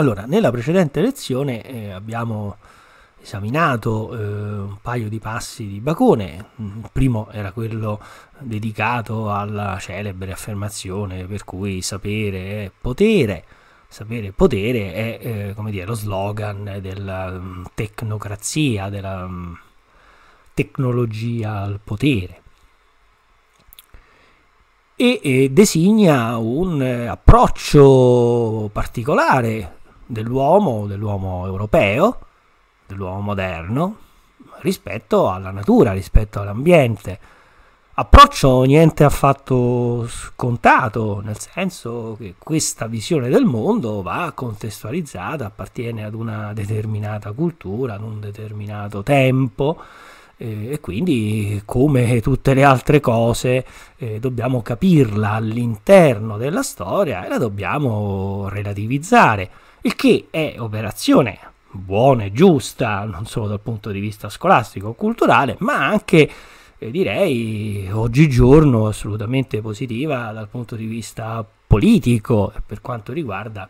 Allora, nella precedente lezione eh, abbiamo esaminato eh, un paio di passi di Bacone. Il primo era quello dedicato alla celebre affermazione per cui sapere è potere. Sapere e potere è eh, come dire, lo slogan della mm, tecnocrazia, della mm, tecnologia al potere. E, e eh, designa un eh, approccio particolare dell'uomo, dell'uomo europeo, dell'uomo moderno, rispetto alla natura, rispetto all'ambiente. Approccio niente affatto scontato, nel senso che questa visione del mondo va contestualizzata, appartiene ad una determinata cultura, ad un determinato tempo eh, e quindi come tutte le altre cose eh, dobbiamo capirla all'interno della storia e la dobbiamo relativizzare il che è operazione buona e giusta, non solo dal punto di vista scolastico-culturale, ma anche eh, direi oggigiorno assolutamente positiva dal punto di vista politico per quanto riguarda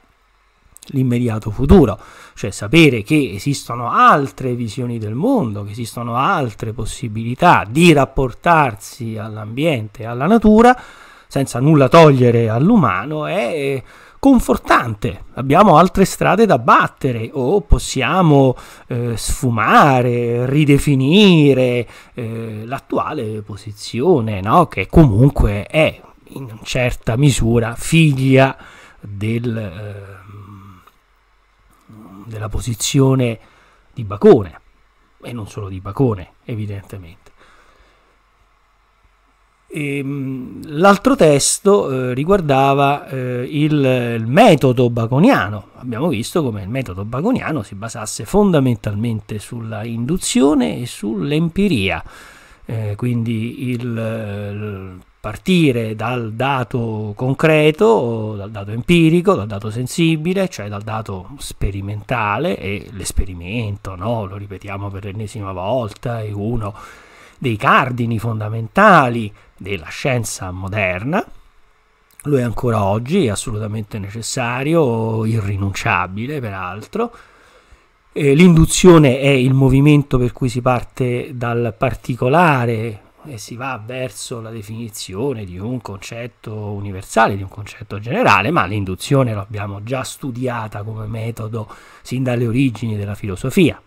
l'immediato futuro, cioè sapere che esistono altre visioni del mondo, che esistono altre possibilità di rapportarsi all'ambiente, alla natura, senza nulla togliere all'umano, è confortante. Abbiamo altre strade da battere o possiamo eh, sfumare, ridefinire eh, l'attuale posizione, no? che comunque è in certa misura figlia del, eh, della posizione di Bacone e non solo di Bacone, evidentemente. Ehm, l'altro testo eh, riguardava eh, il, il, metodo baconiano. Abbiamo visto come il metodo baconiano si basasse fondamentalmente sulla induzione e sull'empiria, eh, quindi il, il partire dal dato concreto, dal dato empirico, dal dato sensibile, cioè dal dato sperimentale e l'esperimento, no? lo ripetiamo per l'ennesima volta e uno dei cardini fondamentali della scienza moderna. Lo è ancora oggi, è assolutamente necessario, irrinunciabile peraltro. Eh, l'induzione è il movimento per cui si parte dal particolare e si va verso la definizione di un concetto universale, di un concetto generale, ma l'induzione l'abbiamo già studiata come metodo sin dalle origini della filosofia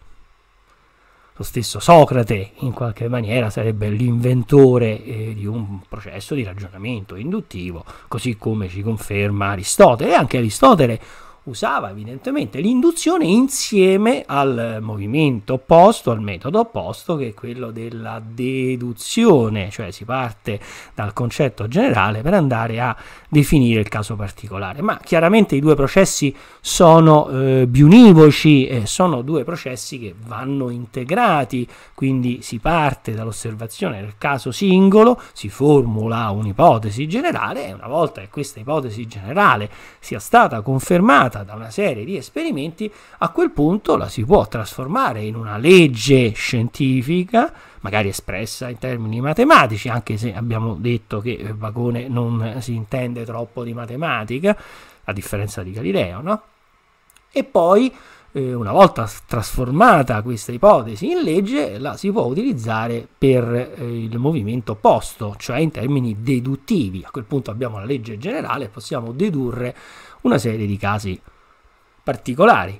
lo stesso Socrate in qualche maniera sarebbe l'inventore eh, di un processo di ragionamento induttivo, così come ci conferma Aristotele. E anche Aristotele usava evidentemente l'induzione insieme al movimento opposto, al metodo opposto, che è quello della deduzione, cioè si parte dal concetto generale per andare a definire il caso particolare. Ma chiaramente i due processi sono eh, biunivoci, eh, sono due processi che vanno integrati, quindi si parte dall'osservazione del caso singolo, si formula un'ipotesi generale e una volta che questa ipotesi generale sia stata confermata da una serie di esperimenti, a quel punto la si può trasformare in una legge scientifica magari espressa in termini matematici, anche se abbiamo detto che Vagone non si intende troppo di matematica, a differenza di Galileo, no? E poi eh, una volta trasformata questa ipotesi in legge, la si può utilizzare per eh, il movimento opposto, cioè in termini deduttivi. A quel punto abbiamo la legge generale e possiamo dedurre una serie di casi particolari.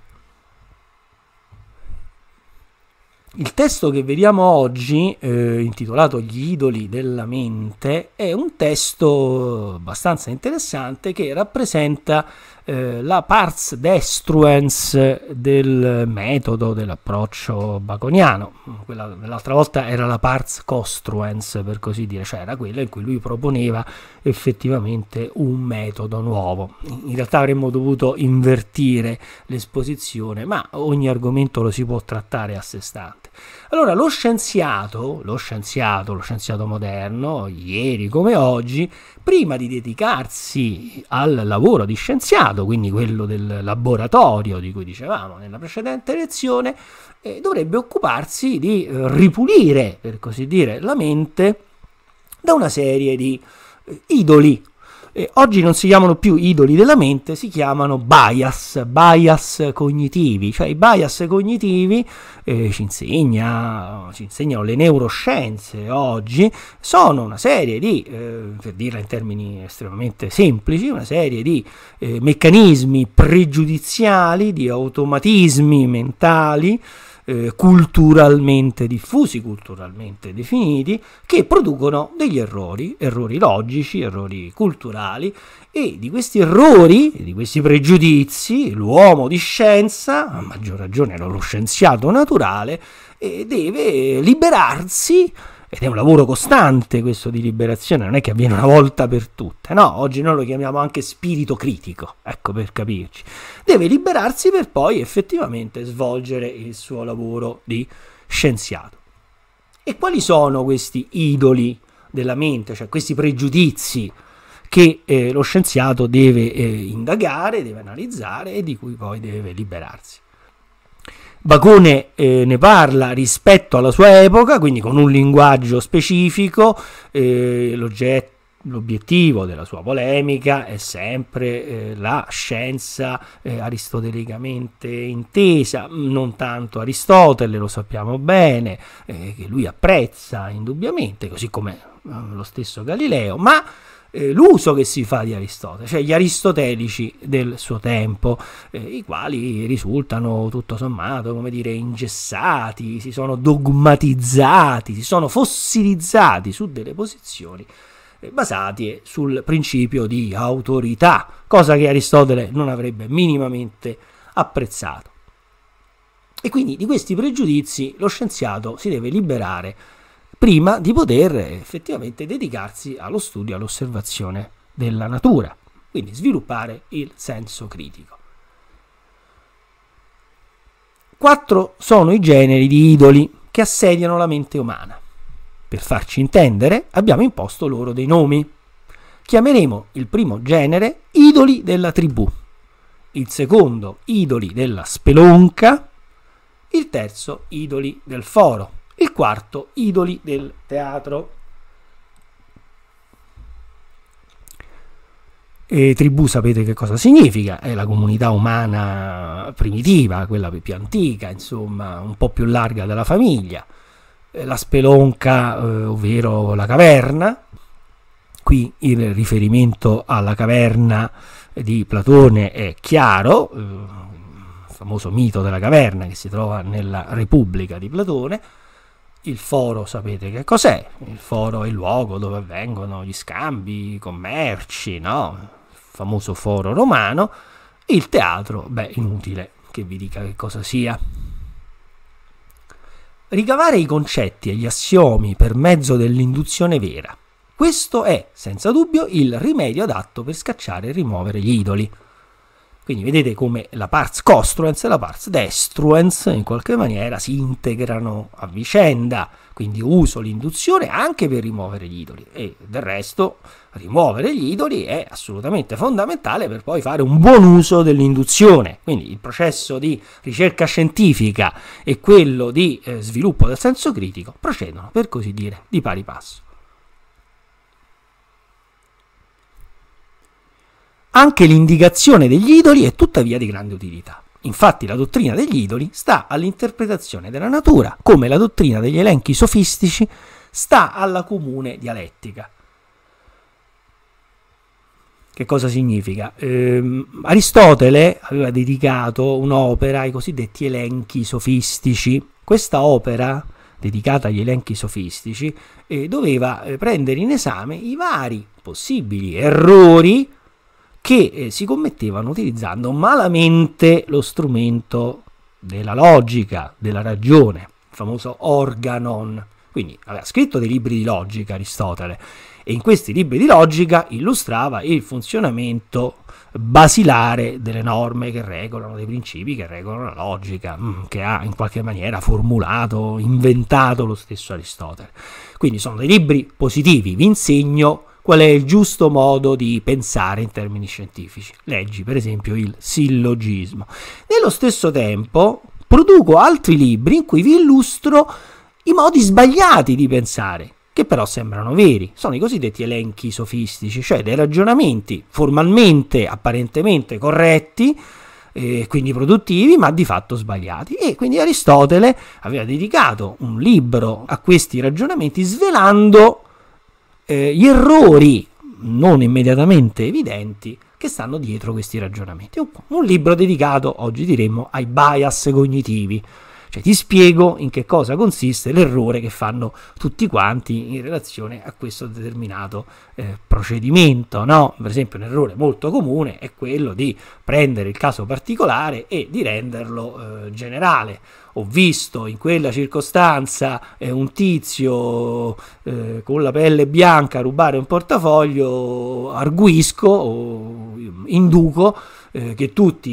Il testo che vediamo oggi, eh, intitolato Gli idoli della mente, è un testo abbastanza interessante che rappresenta eh, la pars destruens del metodo, dell'approccio baconiano. Quella, l'altra volta era la pars costruens, per così dire, cioè era quella in cui lui proponeva effettivamente un metodo nuovo. In realtà avremmo dovuto invertire l'esposizione, ma ogni argomento lo si può trattare a sé stante. Allora, lo scienziato, lo scienziato, lo scienziato moderno, ieri come oggi, prima di dedicarsi al lavoro di scienziato, quindi quello del laboratorio di cui dicevamo nella precedente lezione, eh, dovrebbe occuparsi di eh, ripulire, per così dire, la mente da una serie di eh, idoli eh, oggi non si chiamano più idoli della mente, si chiamano bias, bias cognitivi, cioè i bias cognitivi eh, ci, insegna, ci, insegnano le neuroscienze oggi, sono una serie di, eh, per dirla in termini estremamente semplici, una serie di eh, meccanismi pregiudiziali, di automatismi mentali, eh, culturalmente diffusi, culturalmente definiti, che producono degli errori, errori logici, errori culturali e di questi errori, di questi pregiudizi, l'uomo di scienza, a maggior ragione lo scienziato naturale, eh, deve liberarsi ed è un lavoro costante questo di liberazione, non è che avviene una volta per tutte, no, oggi noi lo chiamiamo anche spirito critico, ecco per capirci, deve liberarsi per poi effettivamente svolgere il suo lavoro di scienziato. E quali sono questi idoli della mente, cioè questi pregiudizi che eh, lo scienziato deve eh, indagare, deve analizzare e di cui poi deve liberarsi? Bacone eh, ne parla rispetto alla sua epoca, quindi con un linguaggio specifico, eh, L'obiettivo della sua polemica è sempre eh, la scienza eh, aristotelicamente intesa, mm, non tanto Aristotele, lo sappiamo bene, eh, che lui apprezza indubbiamente, così come eh, lo stesso Galileo, ma eh, l'uso che si fa di Aristotele, cioè gli aristotelici del suo tempo, eh, i quali risultano tutto sommato, come dire, ingessati, si sono dogmatizzati, si sono fossilizzati su delle posizioni eh, basati sul principio di autorità, cosa che Aristotele non avrebbe minimamente apprezzato. E quindi di questi pregiudizi lo scienziato si deve liberare prima di poter effettivamente dedicarsi allo studio, all'osservazione della natura, quindi sviluppare il senso critico. Quattro sono i generi di idoli che assediano la mente umana. Per farci intendere, abbiamo imposto loro dei nomi. Chiameremo il primo genere idoli della tribù, il secondo idoli della spelonca, il terzo idoli del foro il quarto, idoli del teatro. E tribù sapete che cosa significa? È la comunità umana primitiva, quella più antica, insomma, un po' più larga della famiglia. La spelonca, eh, ovvero la caverna. Qui il riferimento alla caverna di Platone è chiaro, eh, il famoso mito della caverna che si trova nella Repubblica di Platone il foro sapete che cos'è? Il foro è il luogo dove avvengono gli scambi, i commerci, no? Il famoso foro romano. Il teatro, beh, inutile che vi dica che cosa sia. Ricavare i concetti e gli assiomi per mezzo dell'induzione vera. Questo è, senza dubbio, il rimedio adatto per scacciare e rimuovere gli idoli. Quindi vedete come la parts costruence e la parts destruence in qualche maniera si integrano a vicenda, quindi uso l'induzione anche per rimuovere gli idoli e del resto rimuovere gli idoli è assolutamente fondamentale per poi fare un buon uso dell'induzione, quindi il processo di ricerca scientifica e quello di eh, sviluppo del senso critico procedono per così dire di pari passo. Anche l'indicazione degli idoli è tuttavia di grande utilità. Infatti la dottrina degli idoli sta all'interpretazione della natura, come la dottrina degli elenchi sofistici sta alla comune dialettica. Che cosa significa? Eh, Aristotele aveva dedicato un'opera ai cosiddetti elenchi sofistici. Questa opera, dedicata agli elenchi sofistici, eh, doveva eh, prendere in esame i vari possibili errori che eh, si commettevano utilizzando malamente lo strumento della logica, della ragione, il famoso organon. Quindi aveva scritto dei libri di logica Aristotele e in questi libri di logica illustrava il funzionamento basilare delle norme che regolano, dei principi che regolano la logica, mm, che ha in qualche maniera formulato, inventato lo stesso Aristotele. Quindi sono dei libri positivi, vi insegno qual è il giusto modo di pensare in termini scientifici. Leggi per esempio il sillogismo. Nello stesso tempo produco altri libri in cui vi illustro i modi sbagliati di pensare, che però sembrano veri. Sono i cosiddetti elenchi sofistici, cioè dei ragionamenti formalmente, apparentemente corretti, eh, quindi produttivi, ma di fatto sbagliati. E quindi Aristotele aveva dedicato un libro a questi ragionamenti svelando eh, gli errori non immediatamente evidenti che stanno dietro questi ragionamenti. Un libro dedicato, oggi diremmo, ai bias cognitivi. Cioè ti spiego in che cosa consiste l'errore che fanno tutti quanti in relazione a questo determinato eh, procedimento, no? Per esempio un errore molto comune è quello di prendere il caso particolare e di renderlo eh, generale ho visto in quella circostanza eh, un tizio eh, con la pelle bianca rubare un portafoglio, arguisco o mm, induco eh, che tutti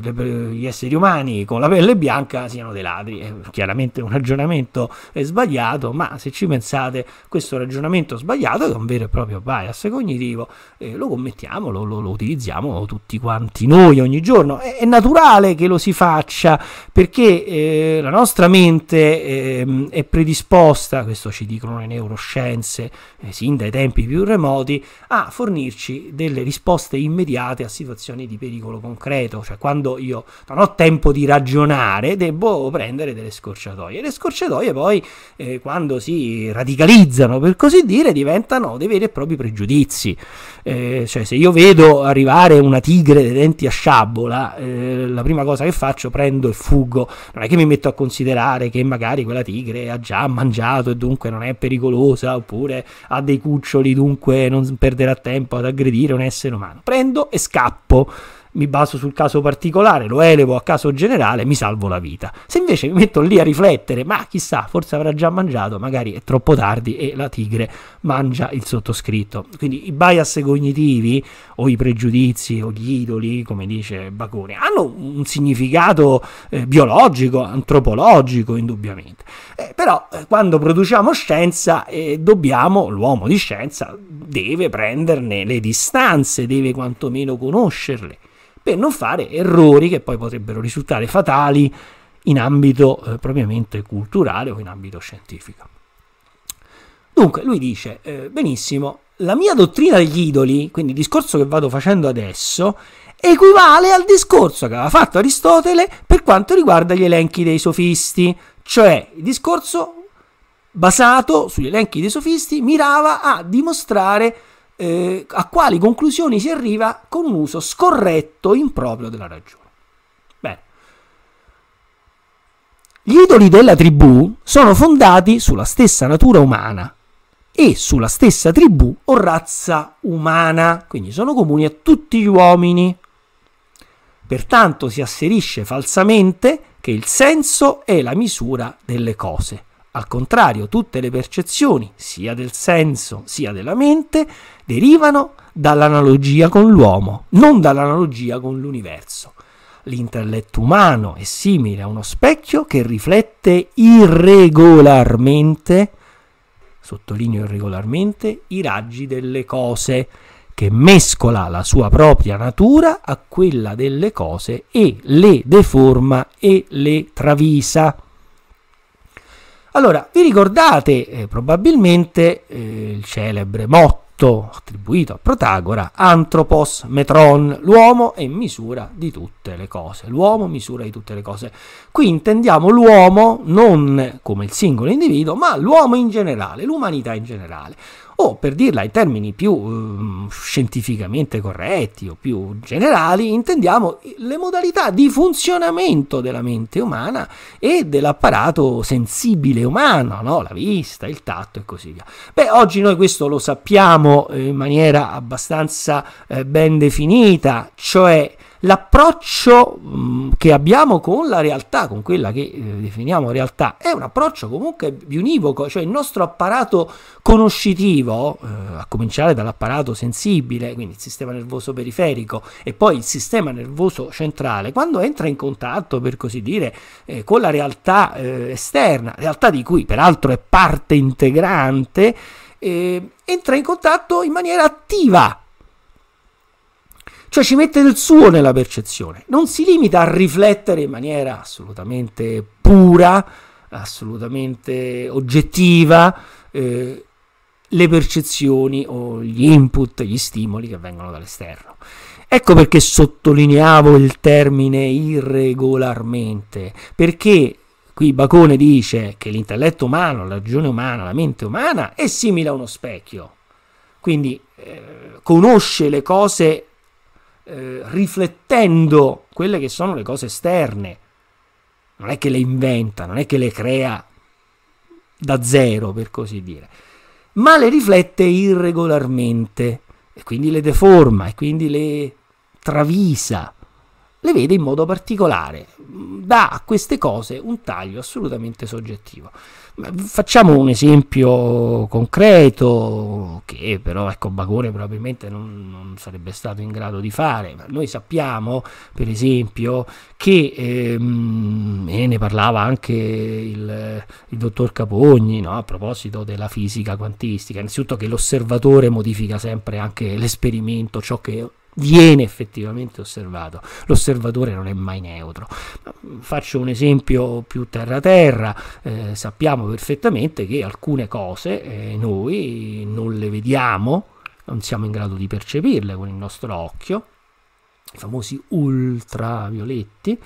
gli esseri umani con la pelle bianca siano dei ladri. È eh, chiaramente un ragionamento sbagliato, ma se ci pensate, questo ragionamento sbagliato è un vero e proprio bias cognitivo, eh, lo commettiamo, lo, lo, lo, utilizziamo tutti quanti noi ogni giorno. È, è naturale che lo si faccia perché eh, la nostra mente ehm, è predisposta, questo ci dicono le neuroscienze, eh, sin dai tempi più remoti, a fornirci delle risposte immediate a situazioni di pericolo pericolo concreto, cioè quando io non ho tempo di ragionare devo prendere delle scorciatoie. Le scorciatoie poi eh, quando si radicalizzano per così dire diventano dei veri e propri pregiudizi. Eh, cioè se io vedo arrivare una tigre dei denti a sciabola, eh, la prima cosa che faccio prendo e fuggo, non è che mi metto a considerare che magari quella tigre ha già mangiato e dunque non è pericolosa oppure ha dei cuccioli dunque non perderà tempo ad aggredire un essere umano. Prendo e scappo mi baso sul caso particolare, lo elevo a caso generale, mi salvo la vita. Se invece mi metto lì a riflettere, ma chissà, forse avrà già mangiato, magari è troppo tardi e la tigre mangia il sottoscritto. Quindi i bias cognitivi o i pregiudizi o gli idoli, come dice Bacone, hanno un significato eh, biologico, antropologico, indubbiamente. Eh, però eh, quando produciamo scienza eh, dobbiamo, l'uomo di scienza deve prenderne le distanze, deve quantomeno conoscerle per non fare errori che poi potrebbero risultare fatali in ambito eh, propriamente culturale o in ambito scientifico. Dunque, lui dice, eh, benissimo, la mia dottrina degli idoli, quindi il discorso che vado facendo adesso, equivale al discorso che aveva fatto Aristotele per quanto riguarda gli elenchi dei sofisti, cioè il discorso basato sugli elenchi dei sofisti mirava a dimostrare eh, a quali conclusioni si arriva con un uso scorretto e improprio della ragione. Gli idoli della tribù sono fondati sulla stessa natura umana e sulla stessa tribù o razza umana, quindi sono comuni a tutti gli uomini. Pertanto si asserisce falsamente che il senso è la misura delle cose. Al contrario, tutte le percezioni, sia del senso sia della mente, derivano dall'analogia con l'uomo, non dall'analogia con l'universo. L'intelletto umano è simile a uno specchio che riflette irregolarmente, sottolineo irregolarmente, i raggi delle cose, che mescola la sua propria natura a quella delle cose e le deforma e le travisa. Allora, vi ricordate eh, probabilmente eh, il celebre motto tutto attribuito a Protagora, Antropos, Metron, l'uomo è misura di tutte le cose, l'uomo misura di tutte le cose. Qui intendiamo l'uomo non come il singolo individuo, ma l'uomo in generale, l'umanità in generale o per dirla in termini più eh, scientificamente corretti o più generali, intendiamo le modalità di funzionamento della mente umana e dell'apparato sensibile umano, no? la vista, il tatto e così via. Beh, oggi noi questo lo sappiamo eh, in maniera abbastanza eh, ben definita, cioè l'approccio mm, che abbiamo con la realtà, con quella che eh, definiamo realtà, è un approccio comunque univoco, cioè il nostro apparato conoscitivo, eh, a cominciare dall'apparato sensibile, quindi il sistema nervoso periferico e poi il sistema nervoso centrale, quando entra in contatto, per così dire, eh, con la realtà eh, esterna, realtà di cui peraltro è parte integrante, eh, entra in contatto in maniera attiva cioè ci mette del suo nella percezione, non si limita a riflettere in maniera assolutamente pura, assolutamente oggettiva eh, le percezioni o gli input, gli stimoli che vengono dall'esterno. Ecco perché sottolineavo il termine irregolarmente, perché qui Bacone dice che l'intelletto umano, la ragione umana, la mente umana è simile a uno specchio, quindi eh, conosce le cose eh, riflettendo quelle che sono le cose esterne. Non è che le inventa, non è che le crea da zero, per così dire, ma le riflette irregolarmente e quindi le deforma e quindi le travisa, le vede in modo particolare, dà a queste cose un taglio assolutamente soggettivo. Facciamo un esempio concreto che però ecco, Bagone probabilmente non, non, sarebbe stato in grado di fare, ma noi sappiamo per esempio che, ehm, e ne parlava anche il, il dottor Capogni no? a proposito della fisica quantistica, innanzitutto che l'osservatore modifica sempre anche l'esperimento, ciò che viene effettivamente osservato. L'osservatore non è mai neutro. Faccio un esempio più terra-terra, eh, sappiamo perfettamente che alcune cose eh, noi non le vediamo, non siamo in grado di percepirle con il nostro occhio, i famosi ultravioletti,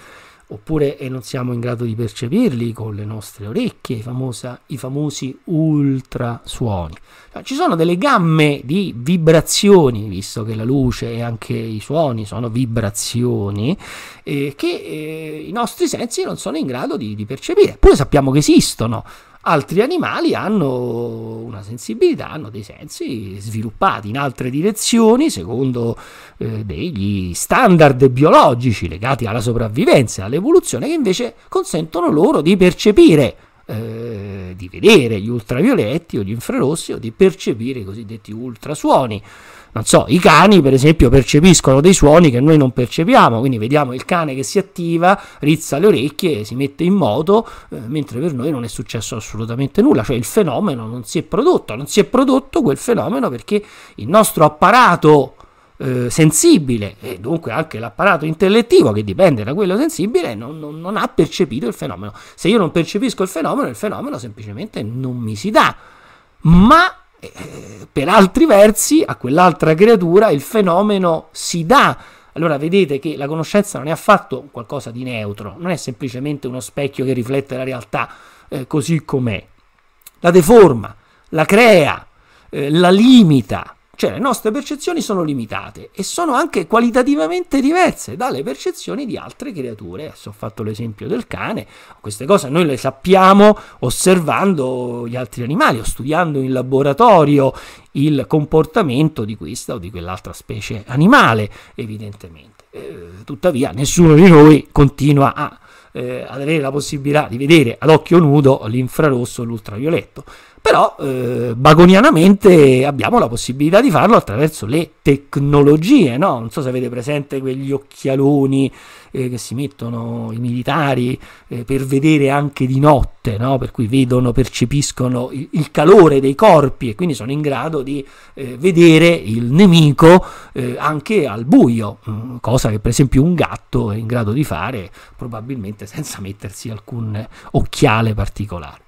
oppure non siamo in grado di percepirli con le nostre orecchie, i, famosa, i famosi ultrasuoni. Cioè, ci sono delle gamme di vibrazioni, visto che la luce e anche i suoni sono vibrazioni, eh, che eh, i nostri sensi non sono in grado di, di percepire, eppure sappiamo che esistono Altri animali hanno una sensibilità, hanno dei sensi sviluppati in altre direzioni secondo eh, degli standard biologici legati alla sopravvivenza e all'evoluzione che invece consentono loro di percepire eh, di vedere gli ultravioletti o gli infrarossi o di percepire i cosiddetti ultrasuoni non so, i cani per esempio percepiscono dei suoni che noi non percepiamo, quindi vediamo il cane che si attiva, rizza le orecchie, si mette in moto, eh, mentre per noi non è successo assolutamente nulla, cioè il fenomeno non si è prodotto, non si è prodotto quel fenomeno perché il nostro apparato eh, sensibile e dunque anche l'apparato intellettivo che dipende da quello sensibile non, non, non ha percepito il fenomeno. Se io non percepisco il fenomeno, il fenomeno semplicemente non mi si dà. Ma eh, per altri versi a quell'altra creatura il fenomeno si dà. Allora vedete che la conoscenza non è affatto qualcosa di neutro, non è semplicemente uno specchio che riflette la realtà eh, così com'è. La deforma, la crea, eh, la limita, cioè le nostre percezioni sono limitate e sono anche qualitativamente diverse dalle percezioni di altre creature. Adesso ho fatto l'esempio del cane, queste cose noi le sappiamo osservando gli altri animali o studiando in laboratorio il comportamento di questa o di quell'altra specie animale, evidentemente. Eh, tuttavia nessuno di noi continua a, eh, ad avere la possibilità di vedere ad occhio nudo l'infrarosso o l'ultravioletto però eh, bagonianamente abbiamo la possibilità di farlo attraverso le tecnologie, no? Non so se avete presente quegli occhialoni eh, che si mettono i militari eh, per vedere anche di notte, no? Per cui vedono, percepiscono il, il, calore dei corpi e quindi sono in grado di eh, vedere il nemico eh, anche al buio, mm, cosa che per esempio un gatto è in grado di fare probabilmente senza mettersi alcun occhiale particolare.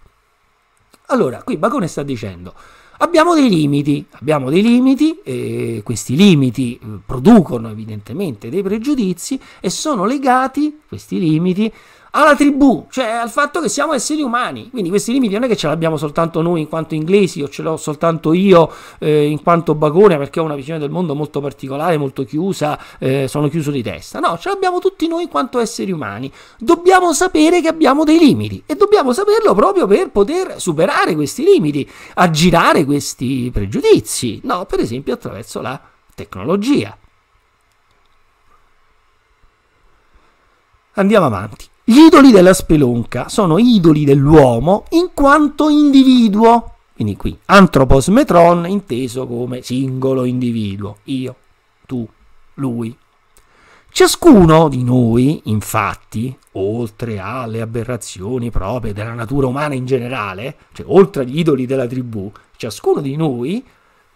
Allora, qui Bacone sta dicendo, abbiamo dei limiti, abbiamo dei limiti, eh, questi limiti eh, producono evidentemente dei pregiudizi e sono legati, questi limiti, alla tribù, cioè al fatto che siamo esseri umani. Quindi questi limiti non è che ce l'abbiamo soltanto noi in quanto inglesi o ce l'ho soltanto io eh, in quanto bagone perché ho una visione del mondo molto particolare, molto chiusa, eh, sono chiuso di testa. No, ce l'abbiamo tutti noi in quanto esseri umani. Dobbiamo sapere che abbiamo dei limiti e dobbiamo saperlo proprio per poter superare questi limiti, aggirare questi pregiudizi. No, per esempio attraverso la tecnologia. Andiamo avanti. Gli idoli della spelonca sono idoli dell'uomo in quanto individuo, quindi qui antropos metron inteso come singolo individuo, io, tu, lui. Ciascuno di noi, infatti, oltre alle aberrazioni proprie della natura umana in generale, cioè oltre agli idoli della tribù, ciascuno di noi,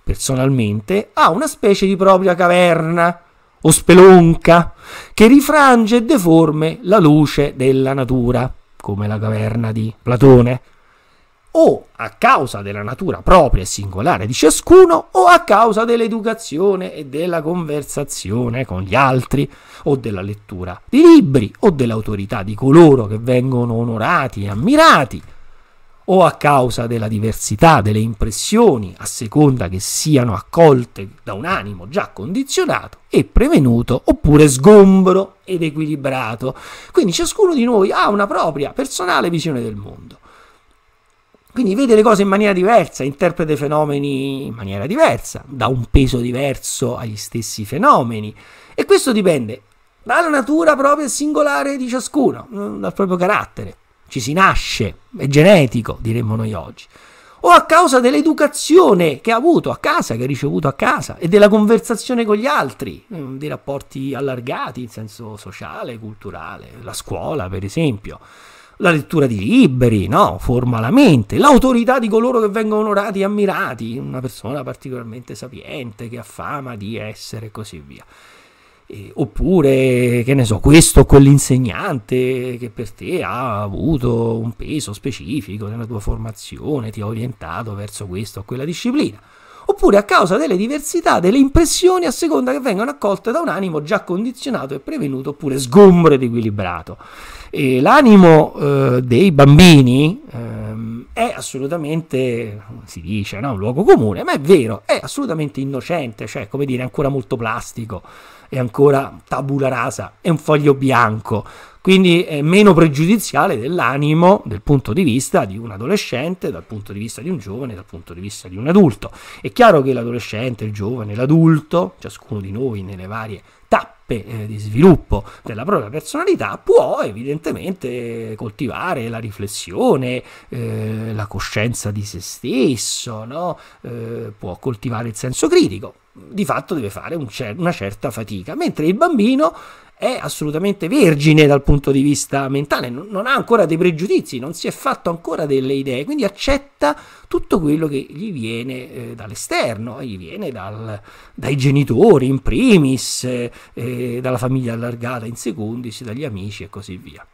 personalmente, ha una specie di propria caverna, o spelonca che rifrange e deforme la luce della natura, come la caverna di Platone, o a causa della natura propria e singolare di ciascuno, o a causa dell'educazione e della conversazione con gli altri, o della lettura di libri, o dell'autorità di coloro che vengono onorati e ammirati, o a causa della diversità delle impressioni, a seconda che siano accolte da un animo già condizionato e prevenuto, oppure sgombro ed equilibrato. Quindi ciascuno di noi ha una propria personale visione del mondo. Quindi vede le cose in maniera diversa, interpreta i fenomeni in maniera diversa, dà un peso diverso agli stessi fenomeni. E questo dipende dalla natura propria e singolare di ciascuno, mm, dal proprio carattere ci si nasce, è genetico, diremmo noi oggi, o a causa dell'educazione che ha avuto a casa, che ha ricevuto a casa, e della conversazione con gli altri, mm, dei rapporti allargati in senso sociale, culturale, la scuola per esempio, la lettura di libri, no? forma la mente, l'autorità di coloro che vengono onorati e ammirati, una persona particolarmente sapiente, che ha fama di essere e così via eh, oppure che ne so, questo o quell'insegnante che per te ha avuto un peso specifico nella tua formazione, ti ha orientato verso questa o quella disciplina, oppure a causa delle diversità delle impressioni a seconda che vengano accolte da un animo già condizionato e prevenuto oppure sgombro ed equilibrato. E l'animo eh, dei bambini ehm, è assolutamente, si dice, no? un luogo comune, ma è vero, è assolutamente innocente, cioè come dire, ancora molto plastico è ancora tabula rasa, è un foglio bianco, quindi è meno pregiudiziale dell'animo, del punto di vista di un adolescente, dal punto di vista di un giovane, dal punto di vista di un adulto. È chiaro che l'adolescente, il giovane, l'adulto, ciascuno di noi nelle varie tappe eh, di sviluppo della propria personalità può evidentemente coltivare la riflessione, eh, la coscienza di se stesso, no? eh, può coltivare il senso critico, di fatto deve fare un cer- una certa fatica, mentre il bambino è assolutamente vergine dal punto di vista mentale, non, non ha ancora dei pregiudizi, non si è fatto ancora delle idee, quindi accetta tutto quello che gli viene eh, dall'esterno, gli viene dal, dai genitori in primis, eh, dalla famiglia allargata in secondis, dagli amici e così via.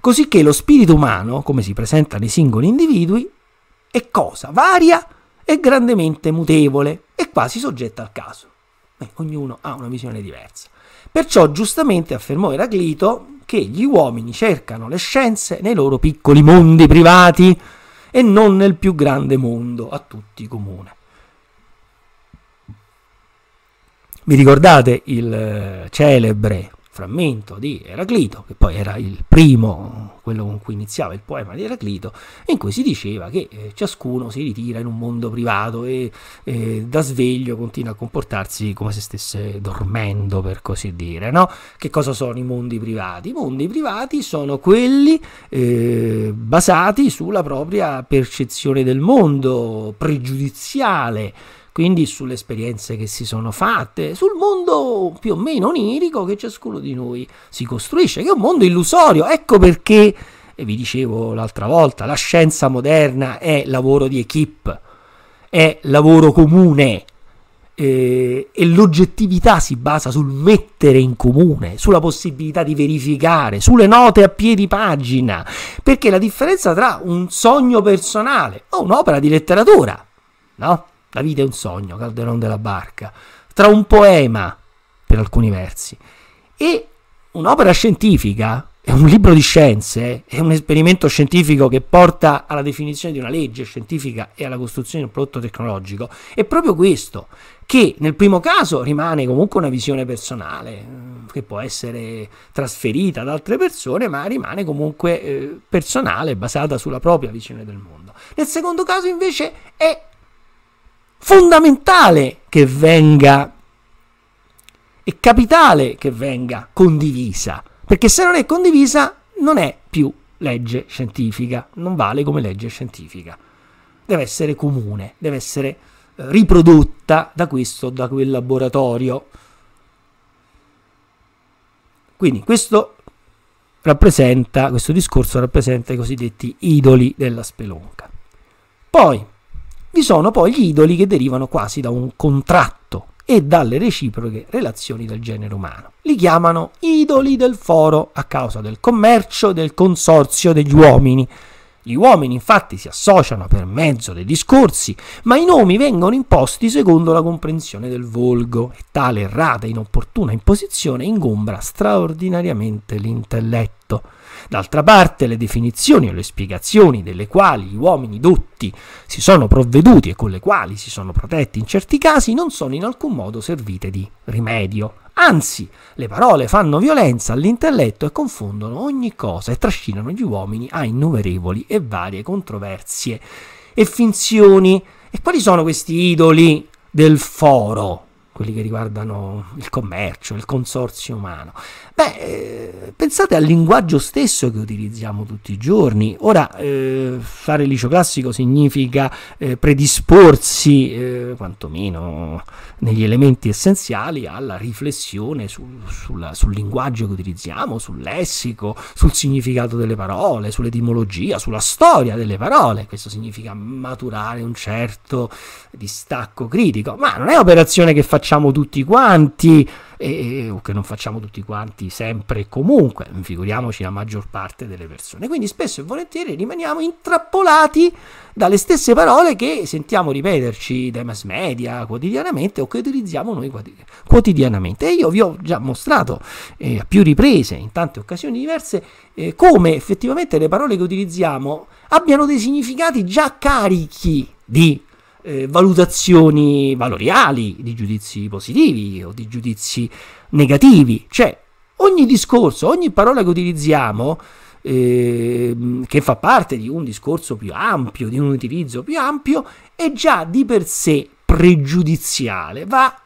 Cosicché lo spirito umano, come si presenta nei singoli individui, è cosa varia e grandemente mutevole e quasi soggetta al caso. Beh, ognuno ha una visione diversa. Perciò giustamente affermò Eraclito che gli uomini cercano le scienze nei loro piccoli mondi privati e non nel più grande mondo a tutti comune. Vi ricordate il eh, celebre frammento di Eraclito, che poi era il primo, quello con cui iniziava il poema di Eraclito, in cui si diceva che eh, ciascuno si ritira in un mondo privato e eh, da sveglio continua a comportarsi come se stesse dormendo, per così dire. No? Che cosa sono i mondi privati? I mondi privati sono quelli eh, basati sulla propria percezione del mondo, pregiudiziale, quindi sulle esperienze che si sono fatte, sul mondo più o meno onirico che ciascuno di noi si costruisce, che è un mondo illusorio. Ecco perché, e vi dicevo l'altra volta, la scienza moderna è lavoro di equip, è lavoro comune. Eh, e l'oggettività si basa sul mettere in comune, sulla possibilità di verificare, sulle note a piedi pagina, perché la differenza tra un sogno personale o un'opera di letteratura, no? La vita è un sogno, Calderon della Barca, tra un poema, per alcuni versi, e un'opera scientifica, è un libro di scienze, è un esperimento scientifico che porta alla definizione di una legge scientifica e alla costruzione di un prodotto tecnologico, è proprio questo, che nel primo caso rimane comunque una visione personale, eh, che può essere trasferita ad altre persone, ma rimane comunque eh, personale, basata sulla propria visione del mondo. Nel secondo caso invece è fondamentale che venga e capitale che venga condivisa, perché se non è condivisa non è più legge scientifica, non vale come legge scientifica. Deve essere comune, deve essere eh, riprodotta da questo o da quel laboratorio. Quindi questo rappresenta, questo discorso rappresenta i cosiddetti idoli della spelonca. Poi vi sono poi gli idoli che derivano quasi da un contratto e dalle reciproche relazioni del genere umano. Li chiamano idoli del foro a causa del commercio del consorzio degli uomini. Gli uomini infatti si associano per mezzo dei discorsi, ma i nomi vengono imposti secondo la comprensione del volgo e tale errata e inopportuna imposizione ingombra straordinariamente l'intelletto. D'altra parte le definizioni o le spiegazioni delle quali gli uomini dotti si sono provveduti e con le quali si sono protetti in certi casi non sono in alcun modo servite di rimedio. Anzi, le parole fanno violenza all'intelletto e confondono ogni cosa e trascinano gli uomini a innumerevoli e varie controversie e finzioni. E quali sono questi idoli del foro? quelli che riguardano il commercio, il consorzio umano. Beh, eh, pensate al linguaggio stesso che utilizziamo tutti i giorni. Ora, eh, fare liceo classico significa eh, predisporsi, eh, quantomeno negli elementi essenziali, alla riflessione su, sulla, sul linguaggio che utilizziamo, sul lessico, sul significato delle parole, sull'etimologia, sulla storia delle parole. Questo significa maturare un certo distacco critico, ma non è operazione che facciamo tutti quanti e, o che non facciamo tutti quanti sempre e comunque, figuriamoci la maggior parte delle persone. Quindi spesso e volentieri rimaniamo intrappolati dalle stesse parole che sentiamo ripeterci dai mass media quotidianamente o che utilizziamo noi quotidianamente. E io vi ho già mostrato eh, a più riprese, in tante occasioni diverse, eh, come effettivamente le parole che utilizziamo abbiano dei significati già carichi di eh, valutazioni valoriali, di giudizi positivi o di giudizi negativi. Cioè, ogni discorso, ogni parola che utilizziamo, eh, che fa parte di un discorso più ampio, di un utilizzo più ampio, è già di per sé pregiudiziale, va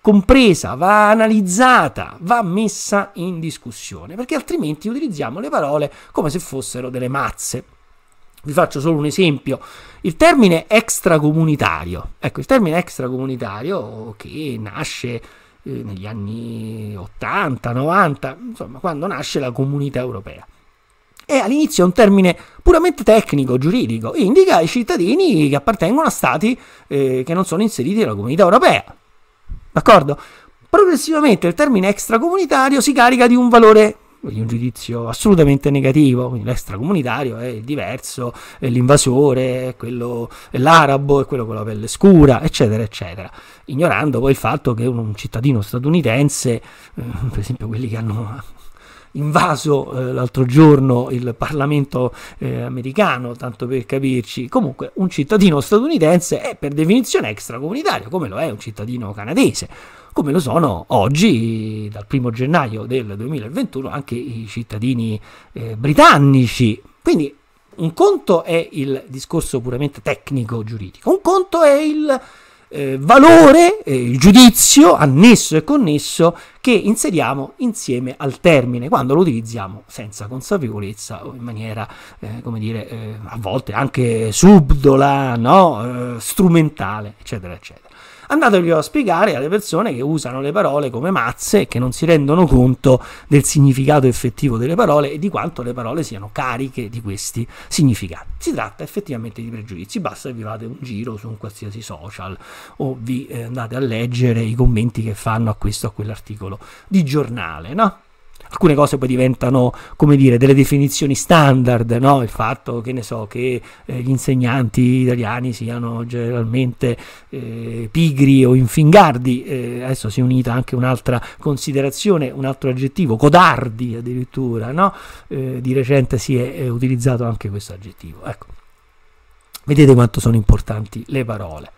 compresa, va analizzata, va messa in discussione, perché altrimenti utilizziamo le parole come se fossero delle mazze vi faccio solo un esempio. Il termine extracomunitario, ecco, il termine extracomunitario che nasce eh, negli anni 80, 90, insomma, quando nasce la comunità europea. E all'inizio è un termine puramente tecnico, giuridico, indica i cittadini che appartengono a stati eh, che non sono inseriti nella comunità europea. D'accordo? Progressivamente il termine extracomunitario si carica di un valore quindi un giudizio assolutamente negativo, quindi l'extracomunitario è il diverso, è l'invasore, è, quello, è l'arabo, è quello con la pelle scura, eccetera, eccetera, ignorando poi il fatto che un, cittadino statunitense, eh, per esempio quelli che hanno invaso eh, l'altro giorno il Parlamento eh, americano, tanto per capirci. Comunque un cittadino statunitense è per definizione extracomunitario, come lo è un cittadino canadese come lo sono oggi, dal primo gennaio del 2021, anche i cittadini eh, britannici. Quindi un conto è il discorso puramente tecnico-giuridico, un conto è il eh, valore, eh, il giudizio annesso e connesso che inseriamo insieme al termine quando lo utilizziamo senza consapevolezza o in maniera, eh, come dire, eh, a volte anche subdola, no? Eh, strumentale, eccetera, eccetera andateglielo a spiegare alle persone che usano le parole come mazze e che non si rendono conto del significato effettivo delle parole e di quanto le parole siano cariche di questi significati. Si tratta effettivamente di pregiudizi, basta che vi fate un giro su un qualsiasi social o vi eh, andate a leggere i commenti che fanno a questo o a quell'articolo di giornale, no? alcune cose poi diventano, come dire, delle definizioni standard, no? il fatto che ne so, che eh, gli insegnanti italiani siano generalmente eh, pigri o infingardi, eh, adesso si è unita anche un'altra considerazione, un altro aggettivo, codardi addirittura, no? Eh, di recente si è, è utilizzato anche questo aggettivo. Ecco. Vedete quanto sono importanti le parole.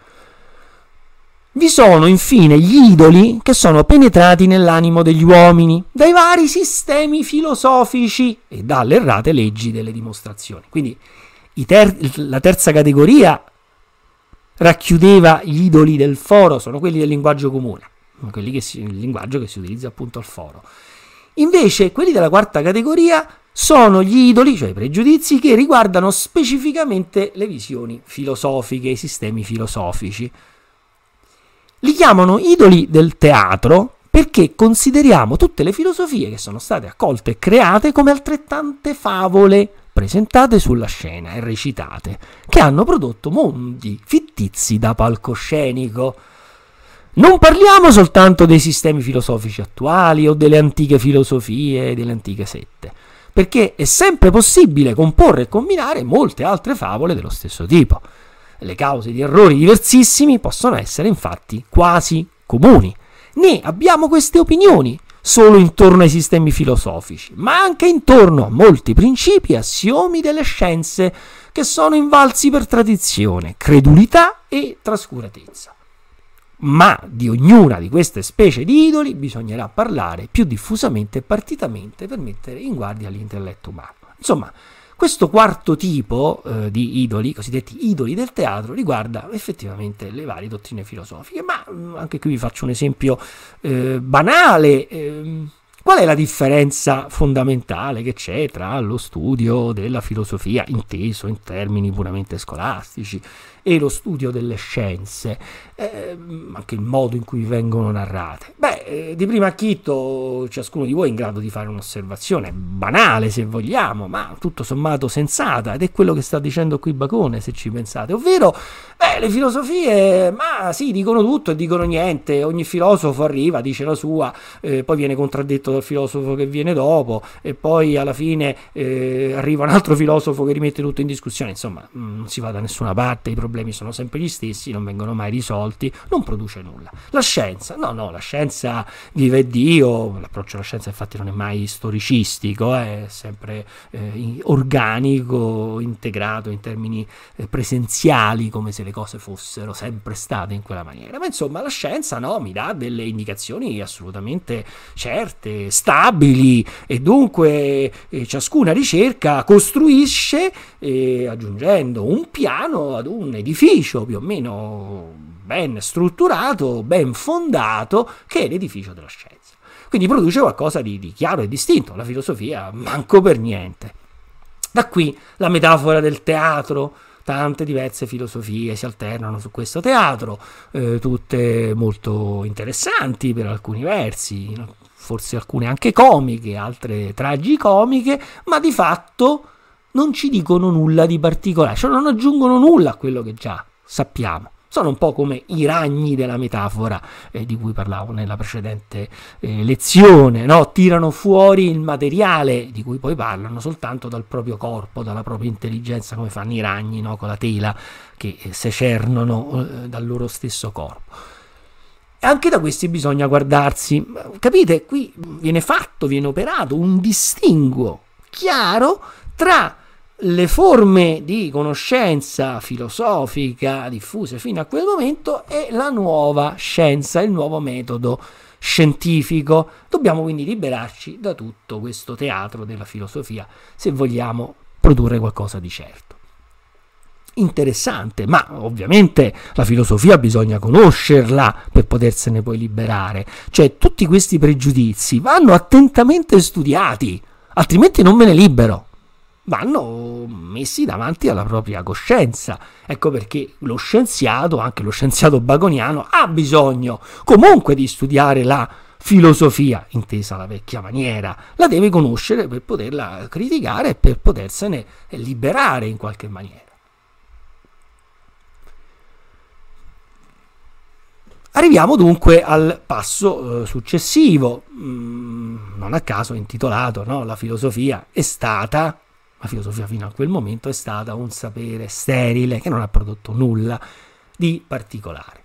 Vi sono infine gli idoli che sono penetrati nell'animo degli uomini dai vari sistemi filosofici e dalle errate leggi delle dimostrazioni. Quindi ter- la terza categoria racchiudeva gli idoli del foro, sono quelli del linguaggio comune, quelli si, il linguaggio che si utilizza appunto al foro. Invece quelli della quarta categoria sono gli idoli, cioè i pregiudizi, che riguardano specificamente le visioni filosofiche, i sistemi filosofici. Li chiamano idoli del teatro perché consideriamo tutte le filosofie che sono state accolte e create come altrettante favole presentate sulla scena e recitate, che hanno prodotto mondi fittizi da palcoscenico. Non parliamo soltanto dei sistemi filosofici attuali o delle antiche filosofie, delle antiche sette, perché è sempre possibile comporre e combinare molte altre favole dello stesso tipo. Le cause di errori diversissimi possono essere infatti quasi comuni. Ne abbiamo queste opinioni solo intorno ai sistemi filosofici, ma anche intorno a molti principi e assiomi delle scienze che sono invalsi per tradizione, credulità e trascuratezza. Ma di ognuna di queste specie di idoli bisognerà parlare più diffusamente e partitamente per mettere in guardia l'intelletto umano. Insomma, questo quarto tipo eh, di idoli, cosiddetti idoli del teatro, riguarda effettivamente le varie dottrine filosofiche, ma mm, anche qui vi faccio un esempio eh, banale. Eh, Qual è la differenza fondamentale che c'è tra lo studio della filosofia, inteso in termini puramente scolastici, e lo studio delle scienze, eh, anche il modo in cui vengono narrate. Beh, eh, di prima acchito ciascuno di voi è in grado di fare un'osservazione banale se vogliamo, ma tutto sommato sensata ed è quello che sta dicendo qui Bacone se ci pensate, ovvero beh, le filosofie, ma sì, dicono tutto e dicono niente, ogni filosofo arriva, dice la sua, eh, poi viene contraddetto dal filosofo che viene dopo e poi alla fine eh, arriva un altro filosofo che rimette tutto in discussione, insomma, mm, non si va da nessuna parte, i problemi problemi sono sempre gli stessi, non vengono mai risolti, non produce nulla. La scienza, no, no, la scienza vive Dio, l'approccio alla scienza infatti non è mai storicistico, è sempre eh, organico, integrato in termini eh, presenziali, come se le cose fossero sempre state in quella maniera. Ma insomma la scienza no, mi dà delle indicazioni assolutamente certe, stabili e dunque eh, ciascuna ricerca costruisce, eh, aggiungendo un piano ad un edificio più o meno ben strutturato, ben fondato, che è l'edificio della scienza. Quindi produce qualcosa di, di chiaro e distinto, la filosofia manco per niente. Da qui la metafora del teatro, tante diverse filosofie si alternano su questo teatro, eh, tutte molto interessanti per alcuni versi, forse alcune anche comiche, altre tragicomiche, ma di fatto non ci dicono nulla di particolare, cioè non aggiungono nulla a quello che già sappiamo. Sono un po' come i ragni della metafora eh, di cui parlavo nella precedente eh, lezione, no? tirano fuori il materiale di cui poi parlano soltanto dal proprio corpo, dalla propria intelligenza, come fanno i ragni no? con la tela che eh, secernono eh, dal loro stesso corpo anche da questi bisogna guardarsi. Capite? Qui viene fatto, viene operato un distinguo chiaro tra le forme di conoscenza filosofica diffuse fino a quel momento e la nuova scienza, il nuovo metodo scientifico. Dobbiamo quindi liberarci da tutto questo teatro della filosofia se vogliamo produrre qualcosa di certo. Interessante, ma ovviamente la filosofia bisogna conoscerla per potersene poi liberare. Cioè tutti questi pregiudizi vanno attentamente studiati, altrimenti non me ne libero vanno messi davanti alla propria coscienza. Ecco perché lo scienziato, anche lo scienziato bagoniano, ha bisogno comunque di studiare la filosofia, intesa alla vecchia maniera, la deve conoscere per poterla criticare e per potersene liberare in qualche maniera. Arriviamo dunque al passo eh, successivo, mm, non a caso intitolato no? La filosofia è stata la filosofia fino a quel momento è stata un sapere sterile che non ha prodotto nulla di particolare.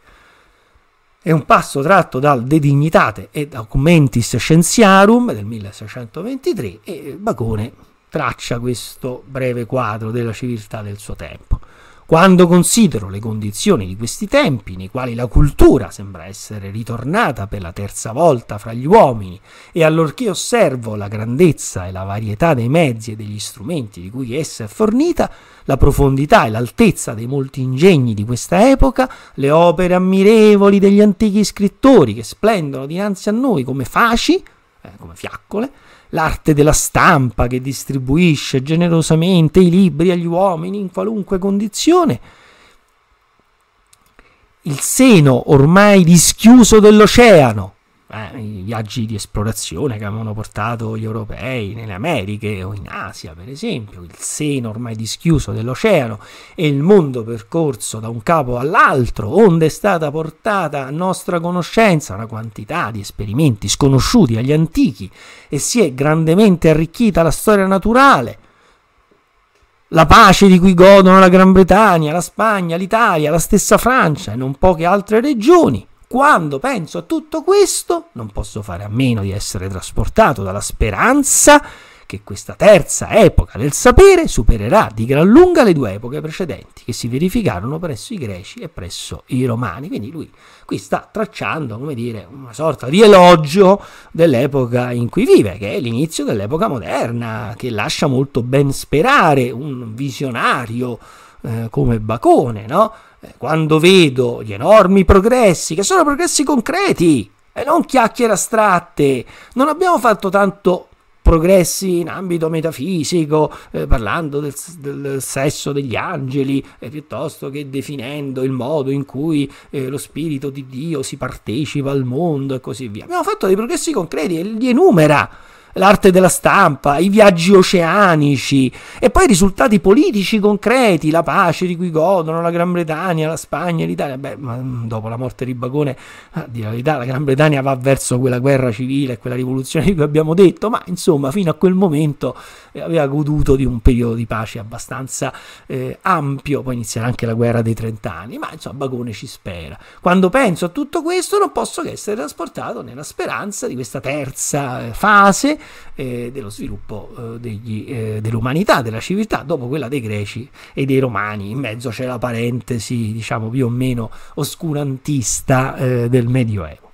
È un passo tratto dal De Dignitate e Documentis Scienziarum del 1623 e Bacone traccia questo breve quadro della civiltà del suo tempo. Quando considero le condizioni di questi tempi, nei quali la cultura sembra essere ritornata per la terza volta fra gli uomini, e allorché osservo la grandezza e la varietà dei mezzi e degli strumenti di cui essa è fornita, la profondità e l'altezza dei molti ingegni di questa epoca, le opere ammirevoli degli antichi scrittori che splendono dinanzi a noi come faci, eh, come fiaccole, l'arte della stampa che distribuisce generosamente i libri agli uomini in qualunque condizione, il seno ormai dischiuso dell'oceano, eh, i viaggi di esplorazione che avevano portato gli europei nelle Americhe o in Asia, per esempio, il seno ormai dischiuso dell'oceano e il mondo percorso da un capo all'altro, onde è stata portata a nostra conoscenza una quantità di esperimenti sconosciuti agli antichi e si è grandemente arricchita la storia naturale. La pace di cui godono la Gran Bretagna, la Spagna, l'Italia, la stessa Francia e non poche altre regioni quando penso a tutto questo, non posso fare a meno di essere trasportato dalla speranza che questa terza epoca del sapere supererà di gran lunga le due epoche precedenti che si verificarono presso i greci e presso i romani. Quindi lui qui sta tracciando, come dire, una sorta di elogio dell'epoca in cui vive, che è l'inizio dell'epoca moderna, che lascia molto ben sperare un visionario eh, come Bacone, no? Eh, quando vedo gli enormi progressi, che sono progressi concreti e non chiacchiere astratte, non abbiamo fatto tanto progressi in ambito metafisico, eh, parlando del, del, sesso degli angeli, eh, piuttosto che definendo il modo in cui eh, lo Spirito di Dio si partecipa al mondo e così via. Abbiamo fatto dei progressi concreti e li enumera l'arte della stampa, i viaggi oceanici e poi i risultati politici concreti, la pace di cui godono la Gran Bretagna, la Spagna, l'Italia. Beh, mm, dopo la morte di Bagone, a ah, dire la verità, la Gran Bretagna va verso quella guerra civile, e quella rivoluzione di cui abbiamo detto, ma insomma, fino a quel momento eh, aveva goduto di un periodo di pace abbastanza eh, ampio. Poi inizierà anche la guerra dei trent'anni, ma insomma, Bagone ci spera. Quando penso a tutto questo, non posso che essere trasportato nella speranza di questa terza eh, fase eh, dello sviluppo eh, degli, eh, dell'umanità, della civiltà, dopo quella dei greci e dei romani. In mezzo c'è la parentesi, diciamo, più o meno oscurantista eh, del Medioevo.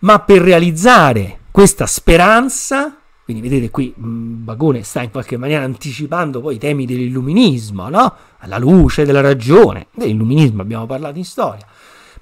Ma per realizzare questa speranza, quindi vedete qui mm, Bagone sta in qualche maniera anticipando poi i temi dell'illuminismo, no? alla luce della ragione, dell'illuminismo abbiamo parlato in storia,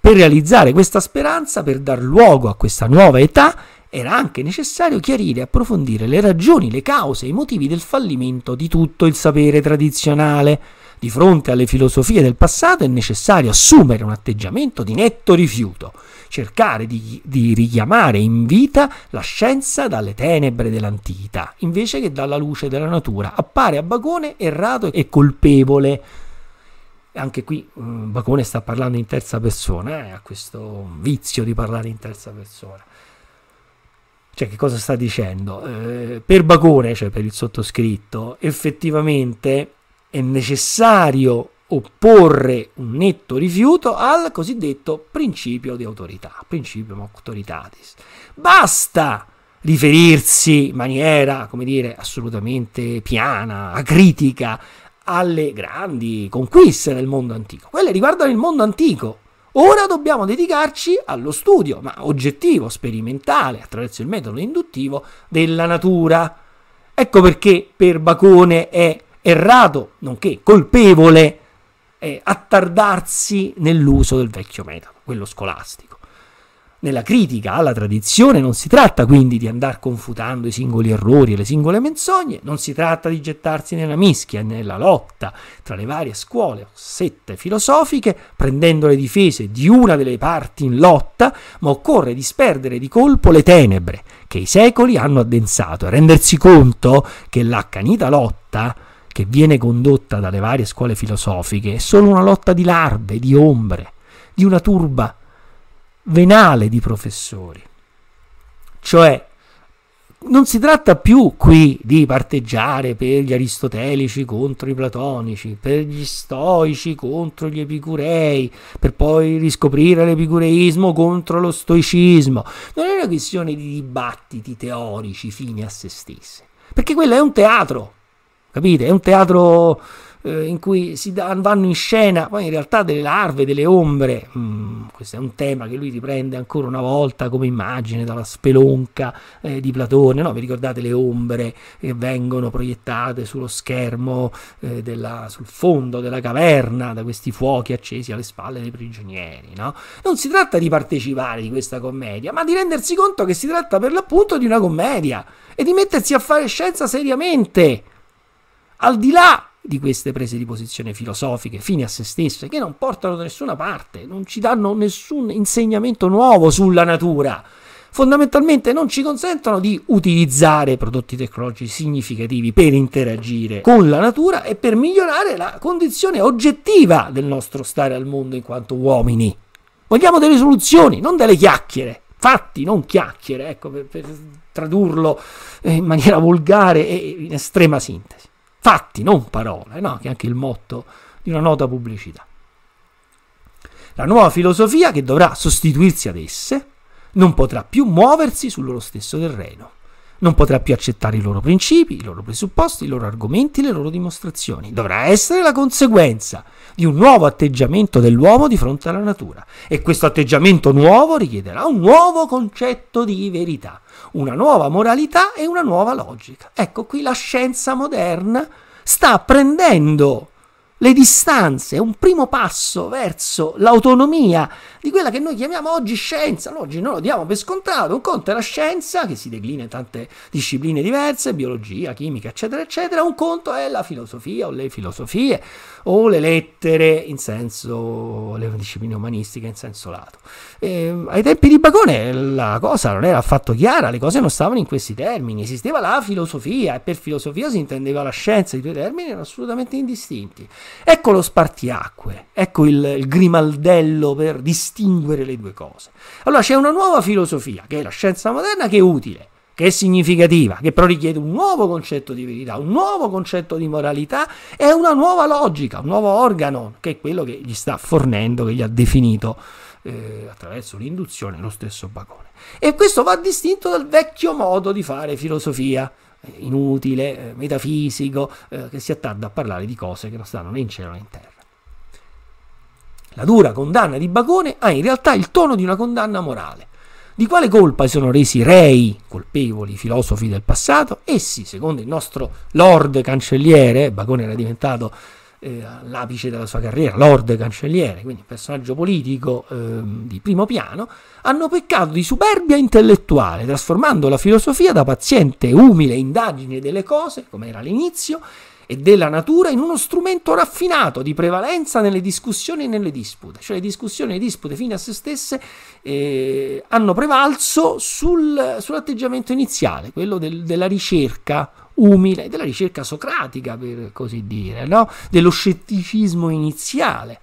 per realizzare questa speranza, per dar luogo a questa nuova età, era anche necessario chiarire e approfondire le ragioni, le cause e i motivi del fallimento di tutto il sapere tradizionale. Di fronte alle filosofie del passato è necessario assumere un atteggiamento di netto rifiuto, cercare di, di richiamare in vita la scienza dalle tenebre dell'antichità, invece che dalla luce della natura. Appare a Bacone errato e colpevole anche qui mm, Bacone sta parlando in terza persona, eh, ha questo vizio di parlare in terza persona cioè che cosa sta dicendo? Eh, per Bagone, cioè per il sottoscritto, effettivamente è necessario opporre un netto rifiuto al cosiddetto principio di autorità, principio autoritatis. Basta riferirsi in maniera, come dire, assolutamente piana, acritica alle grandi conquiste del mondo antico. Quelle riguardano il mondo antico, Ora dobbiamo dedicarci allo studio, ma oggettivo, sperimentale, attraverso il metodo induttivo, della natura. Ecco perché per Bacone è errato, nonché colpevole, attardarsi nell'uso del vecchio metodo, quello scolastico nella critica alla tradizione non si tratta quindi di andare confutando i singoli errori e le singole menzogne, non si tratta di gettarsi nella mischia e nella lotta tra le varie scuole o sette filosofiche, prendendo le difese di una delle parti in lotta, ma occorre disperdere di colpo le tenebre che i secoli hanno addensato e rendersi conto che l'accanita lotta che viene condotta dalle varie scuole filosofiche è solo una lotta di larve, di ombre, di una turba venale di professori. Cioè, non si tratta più qui di parteggiare per gli aristotelici contro i platonici, per gli stoici contro gli epicurei, per poi riscoprire l'epicureismo contro lo stoicismo. Non è una questione di dibattiti teorici fini a se stessi, perché quello è un teatro, capite? È un teatro eh, in cui si da, vanno in scena poi in realtà delle larve, delle ombre. Mm, questo è un tema che lui riprende ancora una volta come immagine dalla spelonca eh, di Platone. No? Vi ricordate le ombre che vengono proiettate sullo schermo, eh, della, sul fondo della caverna, da questi fuochi accesi alle spalle dei prigionieri. No? Non si tratta di partecipare di questa commedia, ma di rendersi conto che si tratta per l'appunto di una commedia e di mettersi a fare scienza seriamente, al di là di queste prese di posizione filosofiche, fini a se stesse, che non portano da nessuna parte, non ci danno nessun insegnamento nuovo sulla natura. Fondamentalmente non ci consentono di utilizzare prodotti tecnologici significativi per interagire con la natura e per migliorare la condizione oggettiva del nostro stare al mondo in quanto uomini. Vogliamo delle soluzioni, non delle chiacchiere fatti, non chiacchiere, ecco, per, per, tradurlo eh, in maniera volgare e in estrema sintesi fatti, non parole, no? che è anche il motto di una nota pubblicità. La nuova filosofia che dovrà sostituirsi ad esse non potrà più muoversi sul loro stesso terreno non potrà più accettare i loro principi, i loro presupposti, i loro argomenti, le loro dimostrazioni. Dovrà essere la conseguenza di un nuovo atteggiamento dell'uomo di fronte alla natura. E questo atteggiamento nuovo richiederà un nuovo concetto di verità, una nuova moralità e una nuova logica. Ecco qui la scienza moderna sta prendendo le distanze, un primo passo verso l'autonomia di quella che noi chiamiamo oggi scienza. No, oggi noi lo diamo per scontato, un conto è la scienza che si declina in tante discipline diverse, biologia, chimica, eccetera, eccetera, un conto è la filosofia o le filosofie o le lettere in senso, le discipline umanistiche in senso lato. E, ehm, ai tempi di Bacone la cosa non era affatto chiara, le cose non stavano in questi termini, esisteva la filosofia e per filosofia si intendeva la scienza, i due termini erano assolutamente indistinti. Ecco lo spartiacque, ecco il, il grimaldello per distinguere le due cose. Allora c'è una nuova filosofia, che è la scienza moderna, che è utile che è significativa, che però richiede un nuovo concetto di verità, un nuovo concetto di moralità e una nuova logica, un nuovo organo, che è quello che gli sta fornendo, che gli ha definito eh, attraverso l'induzione lo stesso Bacone. E questo va distinto dal vecchio modo di fare filosofia eh, inutile, eh, metafisico, eh, che si attarda a parlare di cose che non stanno né in cielo né in terra. La dura condanna di Bacone ha in realtà il tono di una condanna morale, di quale colpa si sono resi rei, colpevoli i filosofi del passato? Essi, secondo il nostro Lord Cancelliere, Bacone era diventato eh, all'apice della sua carriera, Lord Cancelliere, quindi personaggio politico eh, di primo piano, hanno peccato di superbia intellettuale, trasformando la filosofia da paziente, umile indagine delle cose, come era all'inizio, e della natura in uno strumento raffinato di prevalenza nelle discussioni e nelle dispute. Cioè le discussioni e le dispute fine a se stesse eh, hanno prevalso sul, sull'atteggiamento iniziale, quello del, della ricerca umile, della ricerca socratica per così dire, no? dello scetticismo iniziale.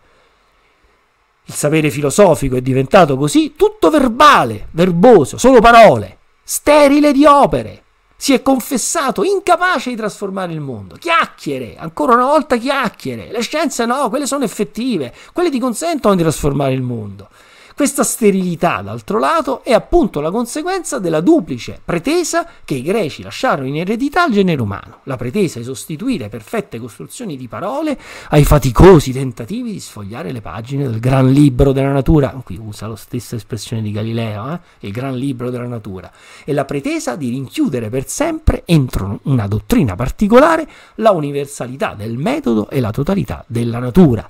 Il sapere filosofico è diventato così tutto verbale, verboso, solo parole, sterile di opere si è confessato incapace di trasformare il mondo. Chiacchiere, ancora una volta chiacchiere. Le scienze no, quelle sono effettive, quelle ti consentono di trasformare il mondo. Questa sterilità, d'altro lato, è appunto la conseguenza della duplice pretesa che i greci lasciarono in eredità al genere umano, la pretesa di sostituire perfette costruzioni di parole ai faticosi tentativi di sfogliare le pagine del gran libro della natura, qui usa la stessa espressione di Galileo, eh? il gran libro della natura, e la pretesa di rinchiudere per sempre entro una dottrina particolare la universalità del metodo e la totalità della natura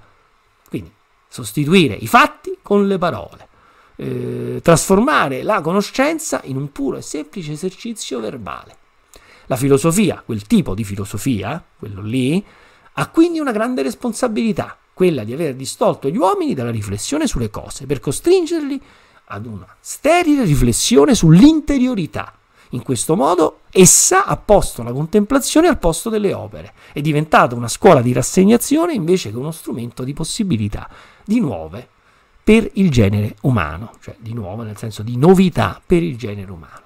sostituire i fatti con le parole, eh, trasformare la conoscenza in un puro e semplice esercizio verbale. La filosofia, quel tipo di filosofia, quello lì, ha quindi una grande responsabilità, quella di aver distolto gli uomini dalla riflessione sulle cose, per costringerli ad una sterile riflessione sull'interiorità in questo modo essa ha posto la contemplazione al posto delle opere, è diventata una scuola di rassegnazione invece che uno strumento di possibilità, di nuove per il genere umano, cioè di nuovo nel senso di novità per il genere umano.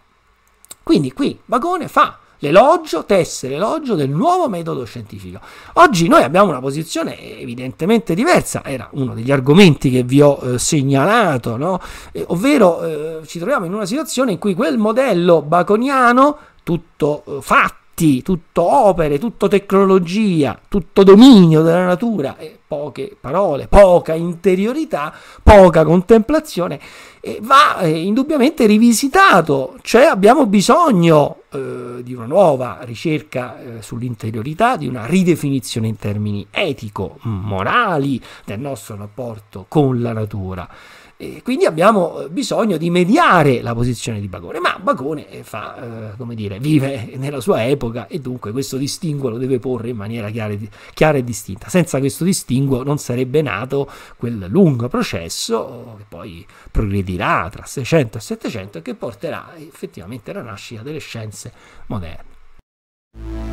Quindi qui Bagone fa l'elogio, tesse l'elogio del nuovo metodo scientifico. Oggi noi abbiamo una posizione evidentemente diversa, era uno degli argomenti che vi ho eh, segnalato, no? eh, ovvero eh, ci troviamo in una situazione in cui quel modello baconiano, tutto eh, fatto, arti, tutto opere, tutto tecnologia, tutto dominio della natura, e poche parole, poca interiorità, poca contemplazione, va eh, indubbiamente rivisitato, cioè abbiamo bisogno eh, di una nuova ricerca eh, sull'interiorità, di una ridefinizione in termini etico-morali del nostro rapporto con la natura. E quindi abbiamo eh, bisogno di mediare la posizione di Bagone, ma Bagone eh, fa, eh, come dire, vive nella sua epoca e dunque questo distinguo lo deve porre in maniera chiara e, chiara e distinta. Senza questo distinguo non sarebbe nato quel lungo processo oh, che poi progredirà tra 600 e 700 e che porterà effettivamente alla nascita delle scienze moderne.